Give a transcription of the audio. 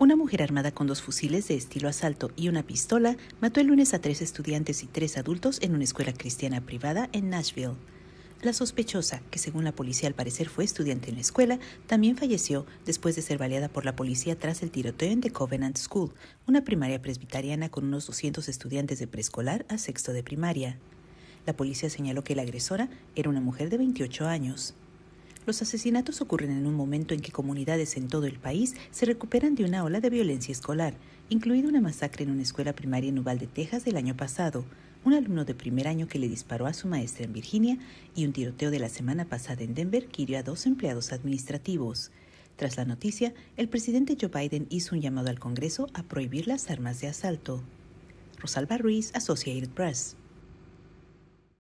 Una mujer armada con dos fusiles de estilo asalto y una pistola mató el lunes a tres estudiantes y tres adultos en una escuela cristiana privada en Nashville. La sospechosa, que según la policía al parecer fue estudiante en la escuela, también falleció después de ser baleada por la policía tras el tiroteo en The Covenant School, una primaria presbiteriana con unos 200 estudiantes de preescolar a sexto de primaria. La policía señaló que la agresora era una mujer de 28 años. Los asesinatos ocurren en un momento en que comunidades en todo el país se recuperan de una ola de violencia escolar, incluida una masacre en una escuela primaria en Uvalde, Texas, del año pasado, un alumno de primer año que le disparó a su maestra en Virginia y un tiroteo de la semana pasada en Denver que hirió a dos empleados administrativos. Tras la noticia, el presidente Joe Biden hizo un llamado al Congreso a prohibir las armas de asalto. Rosalba Ruiz, Associated Press.